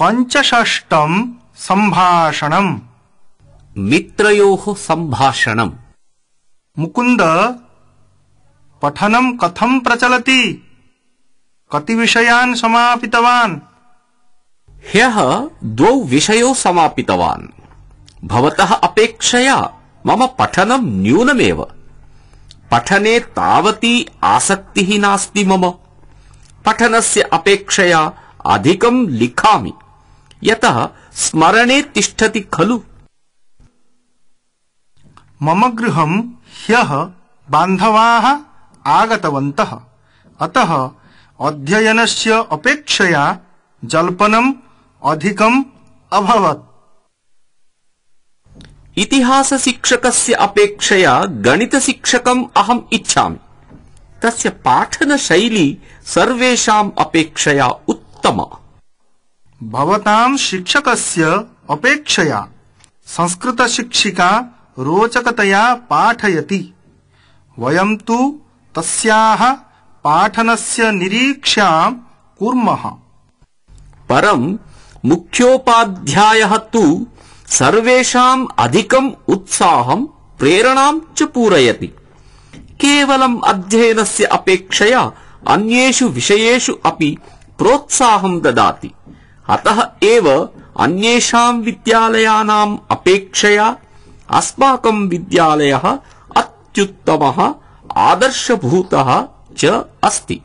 पञ्चषष्टम् सम्भाषणम् मित्रयोः सम्भाषणम् मुकुन्द पठनम् कथम् प्रचलति कति विषयान् समापितवान् ह्यः द्वौ विषयौ समापितवान् भवतः अपेक्षया मम पठनम् न्यूनमेव पठने तावती आसक्तिः नास्ति मम पठनस्य अपेक्षया अधिकम् लिखामि यतः स्मरणे तिष्ठति खलु मम गृहम् ह्यः बान्धवाः आगतवन्तः अतः अध्ययनस्य अपेक्षया इतिहासशिक्षकस्य अपेक्षया गणितशिक्षकम् अहम् इच्छामि तस्य पाठनशैली सर्वेषाम् अपेक्षया उत्तमा शिक्षकस्य अपेक्षया संस्कृतशिक्षिका रोचकतया पाठयति वयं तु तस्याः पाठनस्य निरीक्षाम् कुर्मः परम् मुख्योपाध्यायः तु सर्वेषाम् अधिकम् उत्साहं प्रेरणां च पूरयति केवलम् अध्ययनस्य अपेक्षया अन्येषु विषयेषु अपि प्रोत्साहं ददाति अतः एव अन्येषाम् विद्यालयानाम् अपेक्षया अस्माकम् विद्यालयः अत्युत्तमः आदर्शभूतः च अस्ति